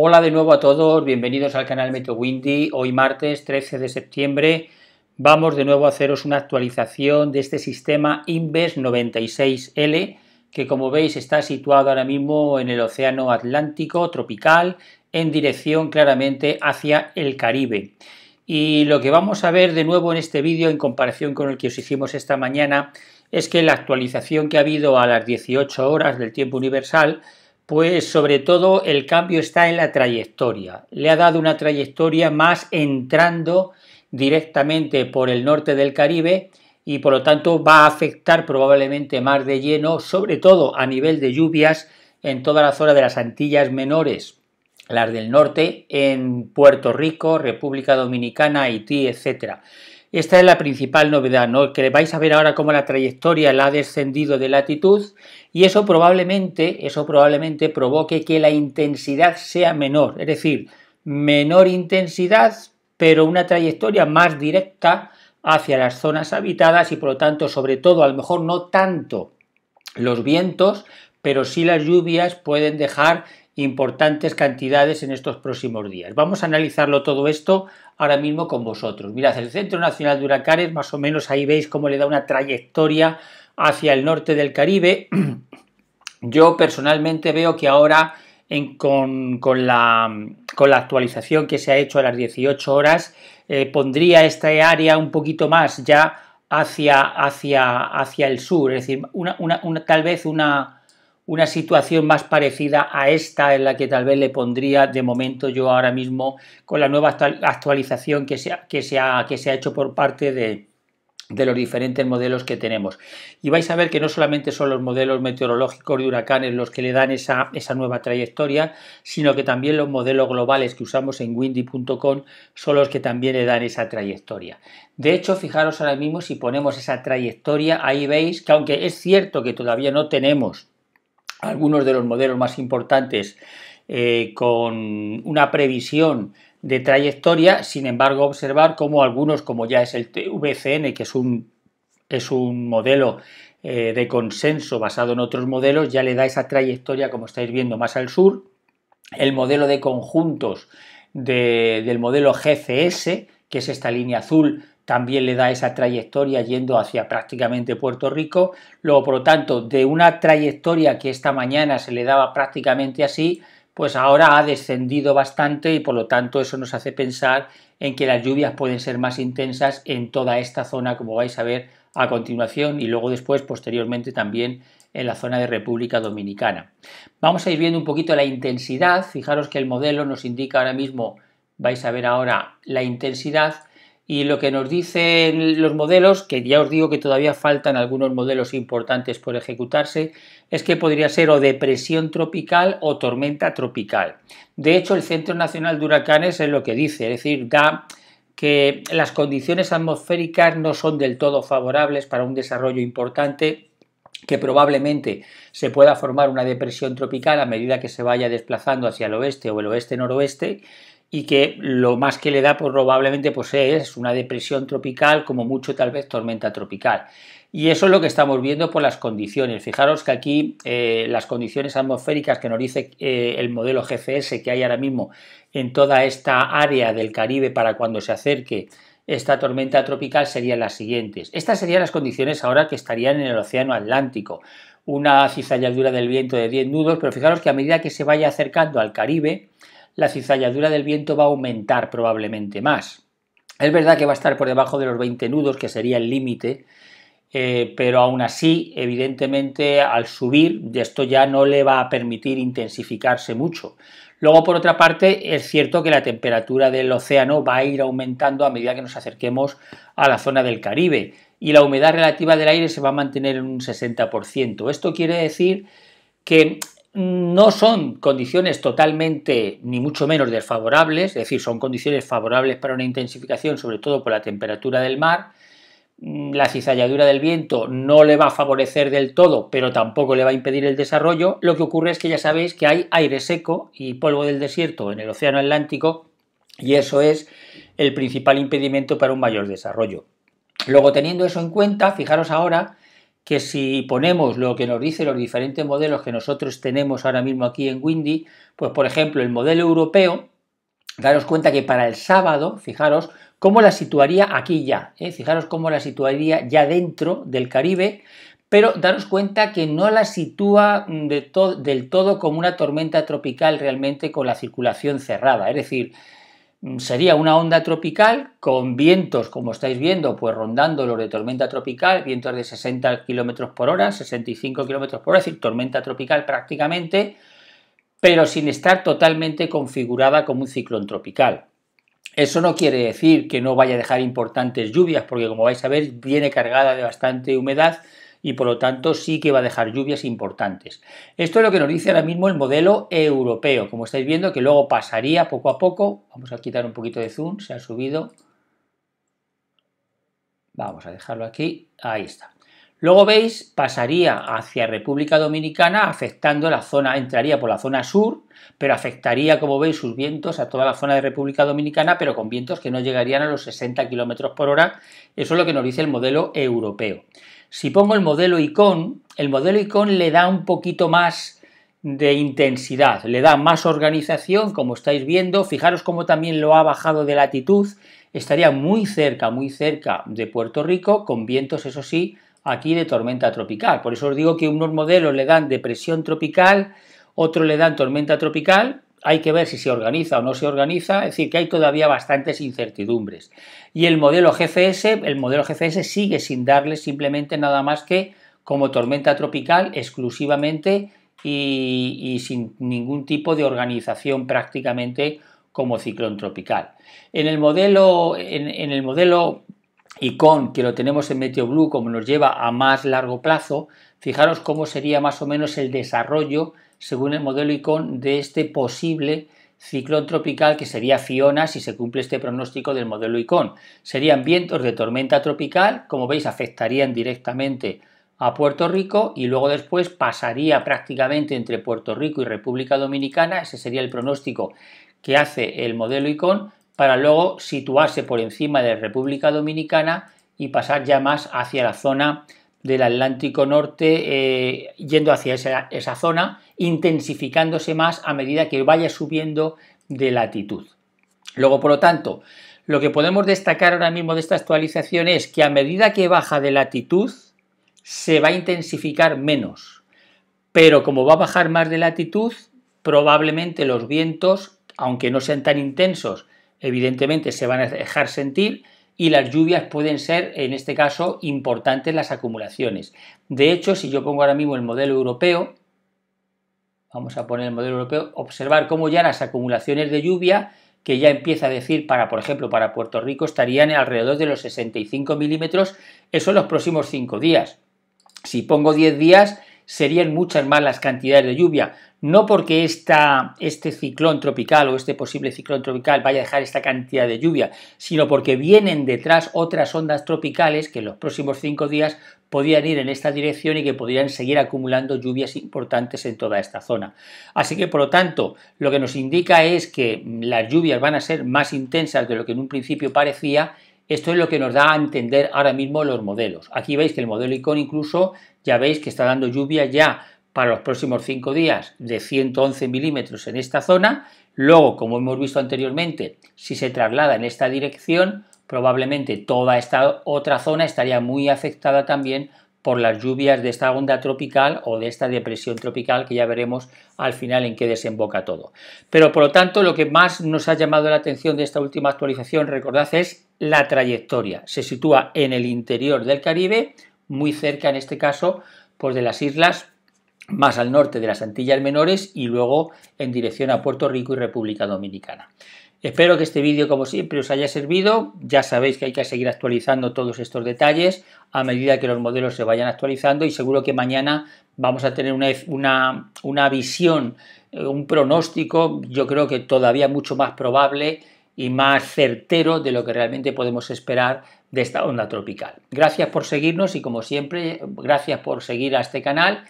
Hola de nuevo a todos, bienvenidos al canal Windy, Hoy martes 13 de septiembre vamos de nuevo a haceros una actualización de este sistema Inves 96L que como veis está situado ahora mismo en el Océano Atlántico tropical en dirección claramente hacia el Caribe. Y lo que vamos a ver de nuevo en este vídeo en comparación con el que os hicimos esta mañana es que la actualización que ha habido a las 18 horas del tiempo universal pues sobre todo el cambio está en la trayectoria. Le ha dado una trayectoria más entrando directamente por el norte del Caribe y por lo tanto va a afectar probablemente más de lleno, sobre todo a nivel de lluvias en toda la zona de las Antillas Menores, las del norte, en Puerto Rico, República Dominicana, Haití, etcétera. Esta es la principal novedad, ¿no? Que vais a ver ahora cómo la trayectoria la ha descendido de latitud y eso probablemente, eso probablemente provoque que la intensidad sea menor, es decir, menor intensidad, pero una trayectoria más directa hacia las zonas habitadas y por lo tanto, sobre todo, a lo mejor no tanto los vientos, pero sí las lluvias pueden dejar importantes cantidades en estos próximos días. Vamos a analizarlo todo esto ahora mismo con vosotros. Mirad, el Centro Nacional de Huracanes, más o menos ahí veis cómo le da una trayectoria hacia el norte del Caribe. Yo personalmente veo que ahora con, la, actualización que se ha hecho a las 18 horas, eh, pondría esta área un poquito más ya hacia, hacia, hacia el sur, es decir, una, tal vez una, una situación más parecida a esta en la que tal vez le pondría de momento yo ahora mismo con la nueva actualización que se ha, que que se ha hecho por parte de, los diferentes modelos que tenemos. Y vais a ver que no solamente son los modelos meteorológicos de huracanes los que le dan esa, esa nueva trayectoria, sino que también los modelos globales que usamos en windy.com son los que también le dan esa trayectoria. De hecho, fijaros ahora mismo si ponemos esa trayectoria, ahí veis que aunque es cierto que todavía no tenemos algunos de los modelos más importantes eh, con una previsión de trayectoria, sin embargo observar cómo algunos, como ya es el VCN, que es un, modelo eh, de consenso basado en otros modelos, ya le da esa trayectoria, como estáis viendo, más al sur. El modelo de conjuntos del modelo GCS, que es esta línea azul también le da esa trayectoria yendo hacia prácticamente Puerto Rico. Luego, por lo tanto, de una trayectoria que esta mañana se le daba prácticamente así, pues ahora ha descendido bastante y por lo tanto eso nos hace pensar en que las lluvias pueden ser más intensas en toda esta zona, como vais a ver a continuación y luego después, posteriormente también en la zona de República Dominicana. Vamos a ir viendo un poquito la intensidad. Fijaros que el modelo nos indica ahora mismo, vais a ver ahora la intensidad y lo que nos dicen los modelos, que ya os digo que todavía faltan algunos modelos importantes por ejecutarse, es que podría ser o depresión tropical o tormenta tropical. De hecho, el Centro Nacional de Huracanes es lo que dice, es decir, da que las condiciones atmosféricas no son del todo favorables para un desarrollo importante que probablemente se pueda formar una depresión tropical a medida que se vaya desplazando hacia el oeste o el oeste-noroeste y que lo más que le da probablemente pues, es una depresión tropical, como mucho tal vez tormenta tropical. Y eso es lo que estamos viendo por las condiciones. Fijaros que aquí eh, las condiciones atmosféricas que nos dice eh, el modelo GFS que hay ahora mismo en toda esta área del Caribe para cuando se acerque esta tormenta tropical serían las siguientes. Estas serían las condiciones ahora que estarían en el Océano Atlántico. Una cizalladura del viento de 10 nudos, pero fijaros que a medida que se vaya acercando al Caribe, la cizalladura del viento va a aumentar probablemente más. Es verdad que va a estar por debajo de los 20 nudos, que sería el límite, eh, pero aún así, evidentemente, al subir, esto ya no le va a permitir intensificarse mucho. Luego, por otra parte, es cierto que la temperatura del océano va a ir aumentando a medida que nos acerquemos a la zona del Caribe y la humedad relativa del aire se va a mantener en un 60%. Esto quiere decir que no son condiciones totalmente, ni mucho menos desfavorables, es decir, son condiciones favorables para una intensificación, sobre todo por la temperatura del mar. Mm, la cizalladura del viento no le va a favorecer del todo, pero tampoco le va a impedir el desarrollo. Lo que ocurre es que ya sabéis que hay aire seco y polvo del desierto en el Océano Atlántico y eso es el principal impedimento para un mayor desarrollo. Luego, teniendo eso en cuenta, fijaros ahora que si ponemos lo que nos dicen los diferentes modelos que nosotros tenemos ahora mismo aquí en Windy, pues por ejemplo el modelo europeo, daros cuenta que para el sábado, fijaros cómo la situaría aquí ya, ¿Eh? fijaros cómo la situaría ya dentro del Caribe, pero daros cuenta que no la sitúa del todo como una tormenta tropical realmente con la circulación cerrada, es decir, sería una onda tropical con vientos, como estáis viendo, pues rondando los de tormenta tropical, vientos de 60 km por hora, 65 km por hora, es decir, tormenta tropical prácticamente, pero sin estar totalmente configurada como un ciclón tropical. Eso no quiere decir que no vaya a dejar importantes lluvias, porque como vais a ver, viene cargada de bastante humedad y por lo tanto sí que va a dejar lluvias importantes. Esto es lo que nos dice ahora mismo el modelo europeo, como estáis viendo que luego pasaría poco a poco, vamos a quitar un poquito de zoom, se ha subido, vamos a dejarlo aquí, ahí está. Luego veis, pasaría hacia República Dominicana afectando la zona, entraría por la zona sur, pero afectaría, como veis, sus vientos a toda la zona de República Dominicana, pero con vientos que no llegarían a los 60 km por hora. Eso es lo que nos dice el modelo europeo. Si pongo el modelo icon, el modelo icon le da un poquito más de intensidad, le da más organización, como estáis viendo. Fijaros cómo también lo ha bajado de latitud. Estaría muy cerca, muy cerca de Puerto Rico, con vientos, eso sí, aquí de tormenta tropical. Por eso os digo que unos modelos le dan depresión tropical, otros le dan tormenta tropical, hay que ver si se organiza o no se organiza, es decir, que hay todavía bastantes incertidumbres. Y el modelo GFS, el modelo GFS sigue sin darle simplemente nada más que como tormenta tropical exclusivamente y, sin ningún tipo de organización prácticamente como ciclón tropical. En el modelo, el modelo ICON que lo tenemos en Blue, como nos lleva a más largo plazo, Fijaros cómo sería más o menos el desarrollo, según el modelo ICON, de este posible ciclón tropical que sería Fiona si se cumple este pronóstico del modelo ICON. Serían vientos de tormenta tropical, como veis afectarían directamente a Puerto Rico y luego después pasaría prácticamente entre Puerto Rico y República Dominicana, ese sería el pronóstico que hace el modelo ICON, para luego situarse por encima de República Dominicana y pasar ya más hacia la zona del Atlántico Norte eh, yendo hacia esa, esa zona, intensificándose más a medida que vaya subiendo de latitud. Luego, por lo tanto, lo que podemos destacar ahora mismo de esta actualización es que a medida que baja de latitud, se va a intensificar menos. Pero como va a bajar más de latitud, probablemente los vientos, aunque no sean tan intensos, evidentemente se van a dejar sentir, y las lluvias pueden ser, en este caso, importantes las acumulaciones. De hecho, si yo pongo ahora mismo el modelo europeo, vamos a poner el modelo europeo, observar cómo ya las acumulaciones de lluvia, que ya empieza a decir para, por ejemplo, para Puerto Rico, estarían alrededor de los 65 milímetros, eso en los próximos 5 días. Si pongo 10 días, serían muchas más las cantidades de lluvia no porque este ciclón tropical o este posible ciclón tropical vaya a dejar esta cantidad de lluvia, sino porque vienen detrás otras ondas tropicales que en los próximos cinco días podrían ir en esta dirección y que podrían seguir acumulando lluvias importantes en toda esta zona. Así que, por lo tanto, lo que nos indica es que las lluvias van a ser más intensas de lo que en un principio parecía esto es lo que nos da a entender ahora mismo los modelos. Aquí veis que el modelo ICON incluso ya veis que está dando lluvia ya para los próximos 5 días de 111 milímetros en esta zona. Luego, como hemos visto anteriormente, si se traslada en esta dirección, probablemente toda esta otra zona estaría muy afectada también por las lluvias de esta onda tropical o de esta depresión tropical que ya veremos al final en qué desemboca todo. Pero por lo tanto lo que más nos ha llamado la atención de esta última actualización, recordad, es la trayectoria. Se sitúa en el interior del Caribe, muy cerca en este caso pues, de las islas más al norte de las Antillas Menores y luego en dirección a Puerto Rico y República Dominicana. Espero que este vídeo, como siempre, os haya servido. Ya sabéis que hay que seguir actualizando todos estos detalles a medida que los modelos se vayan actualizando y seguro que mañana vamos a tener una, visión, eh, un pronóstico, yo creo que todavía mucho más probable y más certero de lo que realmente podemos esperar de esta onda tropical. Gracias por seguirnos y como siempre, gracias por seguir a este canal